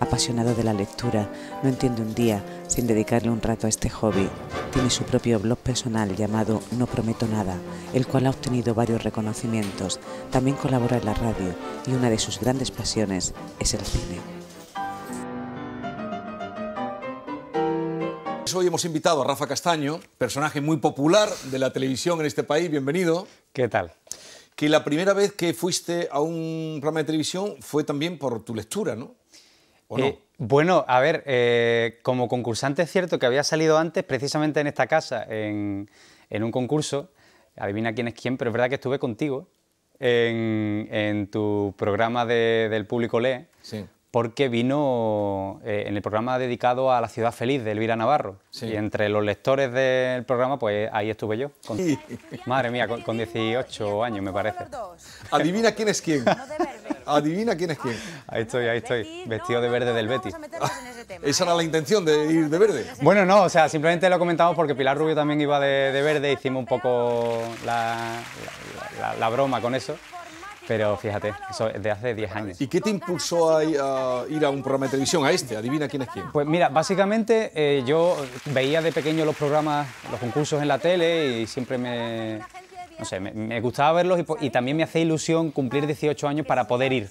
apasionado de la lectura, no entiende un día sin dedicarle un rato a este hobby. Tiene su propio blog personal llamado No Prometo Nada, el cual ha obtenido varios reconocimientos. También colabora en la radio y una de sus grandes pasiones es el cine. Hoy hemos invitado a Rafa Castaño, personaje muy popular de la televisión en este país. Bienvenido. ¿Qué tal? Que la primera vez que fuiste a un programa de televisión fue también por tu lectura, ¿no? Eh, bueno, a ver, eh, como concursante es cierto que había salido antes precisamente en esta casa, en, un concurso, adivina quién es quién, pero es verdad que estuve contigo en, tu programa del público Lee, porque vino eh, en el programa dedicado a la ciudad feliz de Elvira Navarro. Y entre los lectores del programa, pues ahí estuve yo. Madre mía, con, con 18 años me parece. Adivina quién es quién. Adivina quién es quién. Ahí estoy, ahí estoy. vestido de verde del Betis. Esa era la intención de ir de verde. Bueno, no, o sea, simplemente lo comentamos porque Pilar Rubio también iba de, verde. Hicimos un poco la, broma con eso. Pero fíjate, eso es de hace 10 años. ¿Y qué te impulsó a, ir a un programa de televisión, a este? Adivina quién es quién. Pues mira, básicamente yo veía de pequeño los programas, los concursos en la tele y siempre me, no sé, me, gustaba verlos y, también me hace ilusión cumplir 18 años para poder ir.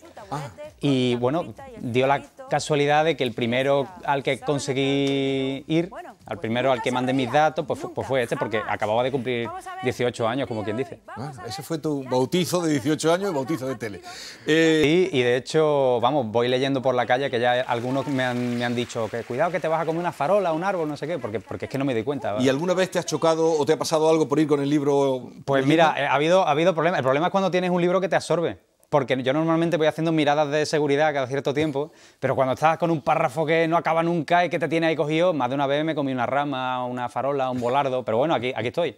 Y bueno, dio la casualidad de que el primero al que conseguí ir al primero al que mandé mis datos pues, pues, fue, este, porque acababa de cumplir 18 años, como quien dice. Ah, ese fue tu bautizo de 18 años y bautizo de tele. Eh, y de hecho, vamos, voy leyendo por la calle que ya algunos me han, dicho que cuidado que te vas a comer una farola, un árbol, no sé qué, porque, porque es que no me di cuenta. ¿Y alguna vez te has chocado o te ha pasado algo por ir con el libro? Pues mira, eh, ha habido, ha habido problemas. El problema es cuando tienes un libro que te absorbe porque yo normalmente voy haciendo miradas de seguridad cada cierto tiempo, pero cuando estás con un párrafo que no acaba nunca y que te tiene ahí cogido, más de una vez me comí una rama, una farola, un volardo, pero bueno, aquí, aquí estoy,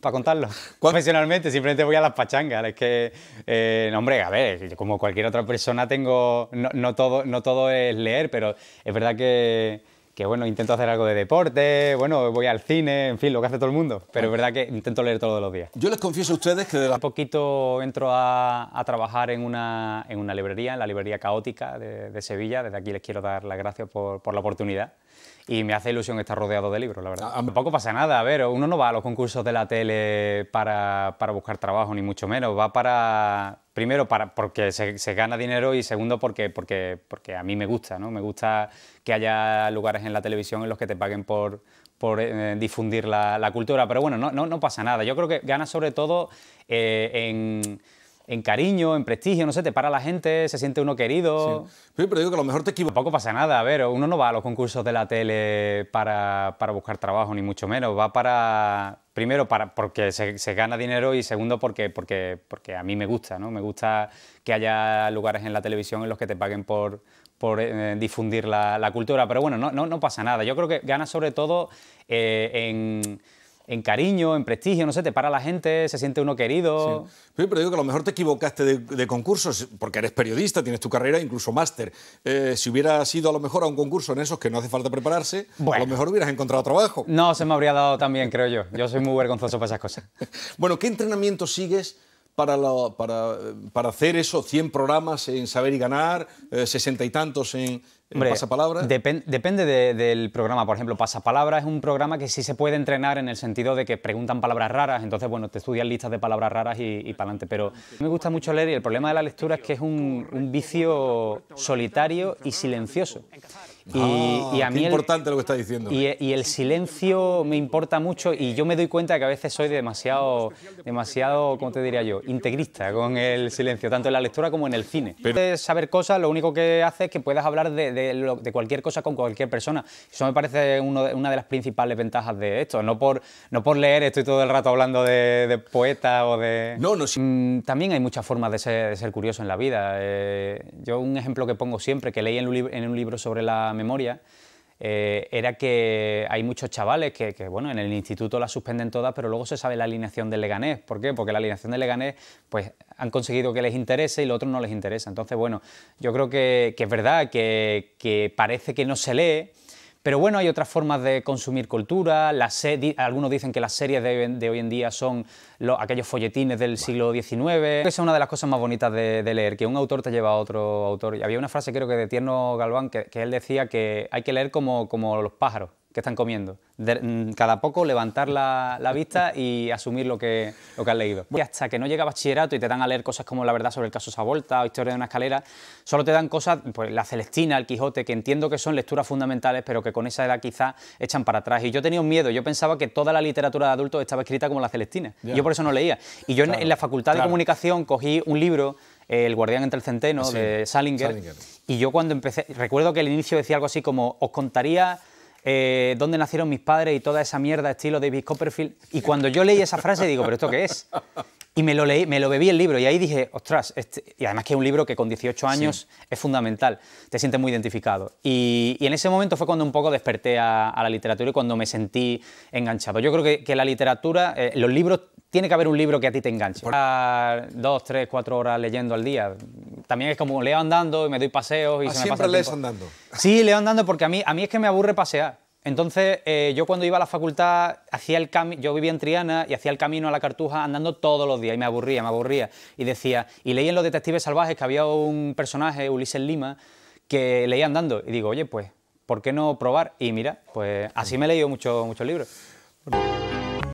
para contarlo. Profesionalmente, simplemente voy a las pachangas, es que, eh, hombre, a ver, como cualquier otra persona tengo, no, no, todo, no todo es leer, pero es verdad que que bueno, intento hacer algo de deporte, bueno, voy al cine, en fin, lo que hace todo el mundo, pero es verdad que intento leer todos los días. Yo les confieso a ustedes que de la... poquito entro a, trabajar en una, en una, librería, en la librería caótica de, de, Sevilla, desde aquí les quiero dar las gracias por, por la oportunidad y me hace ilusión estar rodeado de libros, la verdad. Ah, Tampoco pasa nada, a ver, uno no va a los concursos de la tele para, buscar trabajo, ni mucho menos, va para, primero, porque se, gana dinero y segundo, porque, porque, a mí me gusta, ¿no? Me gusta que haya lugares en la televisión en los que te paguen por, eh, difundir la, cultura, pero bueno, no, no, pasa nada. Yo creo que gana sobre todo eh, en en cariño, en prestigio, no sé, te para la gente, se siente uno querido. Sí. Pero digo que a lo mejor te equivocas. Tampoco pasa nada, a ver, uno no va a los concursos de la tele para, buscar trabajo, ni mucho menos, va para, primero, para, porque se, gana dinero y segundo, porque, porque, porque a mí me gusta, ¿no? Me gusta que haya lugares en la televisión en los que te paguen por, por eh, difundir la, cultura, pero bueno, no, pasa nada. Yo creo que gana sobre todo eh, en en cariño, en prestigio, no sé, te para la gente, se siente uno querido. Sí. Pero digo que a lo mejor te equivocaste de, concursos, porque eres periodista, tienes tu carrera, incluso máster. Eh, si hubieras ido a lo mejor a un concurso en esos que no hace falta prepararse, a lo mejor hubieras encontrado trabajo. No, se me habría dado también, creo yo. Yo soy muy vergonzoso para esas cosas. bueno, ¿qué entrenamiento sigues? Para, para, hacer eso, 100 programas en Saber y Ganar, 60 eh, y tantos en, Hombre, depende del programa. Por ejemplo, Pasapalabra es un programa que sí se puede entrenar en el sentido de que preguntan palabras raras, entonces, bueno, te estudian listas de palabras raras y, y para adelante. Pero me gusta mucho leer y el problema de la lectura es que es un, un vicio solitario y silencioso. Y, ah, a mí importante el, lo que está diciendo. ¿eh? Y, el silencio me importa mucho y yo me doy cuenta que a veces soy demasiado, demasiado, ¿cómo te diría yo? Integrista con el silencio, tanto en la lectura como en el cine. Pero... Saber cosas, lo único que hace es que puedas hablar de, cualquier cosa con cualquier persona. Eso me parece una de las principales ventajas de esto. No por, no por leer, estoy todo el rato hablando de, de poetas o de... No, no. sí mm, También hay muchas formas de ser, curioso en la vida. Eh, yo un ejemplo que pongo siempre, que leí en un libro sobre la memoria, eh, era que hay muchos chavales que, bueno, en el instituto la suspenden todas, pero luego se sabe la alineación del Leganés. ¿Por qué? Porque la alineación del Leganés, pues han conseguido que les interese y lo otro no les interesa. Entonces, bueno, yo creo que, es verdad que, que parece que no se lee, pero bueno, hay otras formas de consumir cultura. algunos dicen que las series de, hoy en día son aquellos folletines del siglo XIX. Esa es una de las cosas más bonitas de, leer, que un autor te lleva a otro autor. Y había una frase, creo que de Tierno Galván, que, que él decía que hay que leer como, como los pájaros que están comiendo. Mm, cada poco levantar la, vista y asumir lo que, lo que has leído. Y hasta que no llega a bachillerato y te dan a leer cosas como La verdad sobre el caso Sabolta... o Historia de una escalera, solo te dan cosas, pues La Celestina, El Quijote, que entiendo que son lecturas fundamentales, pero que con esa edad quizás echan para atrás. Y yo tenía un miedo, yo pensaba que toda la literatura de adultos estaba escrita como La Celestina. Yo por eso no leía. Y yo en, la Facultad de Comunicación cogí un libro el Guardián entre el Centeno, de Salinger, Y yo cuando empecé, recuerdo que el inicio decía algo así como, os contaría eh, dónde nacieron mis padres y toda esa mierda estilo David Copperfield. Y cuando yo leí esa frase digo, ¿pero esto qué es? Y me lo, leí, me lo bebí el libro y ahí dije, ostras, este-". y además que es un libro que con 18 años es fundamental, te sientes muy identificado. Y, en ese momento fue cuando un poco desperté a, la literatura y cuando me sentí enganchado. Yo creo que, que la literatura, eh, los libros, tiene que haber un libro que a ti te enganche. Por... Dos, tres, cuatro horas leyendo al día. También es como leo andando y me doy paseos y ah, se me siempre pasa lees andando. Sí, leo andando porque a mí, a mí es que me aburre pasear. Entonces, eh, yo cuando iba a la facultad, hacía el yo vivía en Triana y hacía el camino a la Cartuja andando todos los días y me aburría, me aburría. Y decía, y leí en Los Detectives Salvajes que había un personaje, Ulises Lima, que leía andando. Y digo, oye, pues, ¿por qué no probar? Y mira, pues así me he leído muchos mucho libros.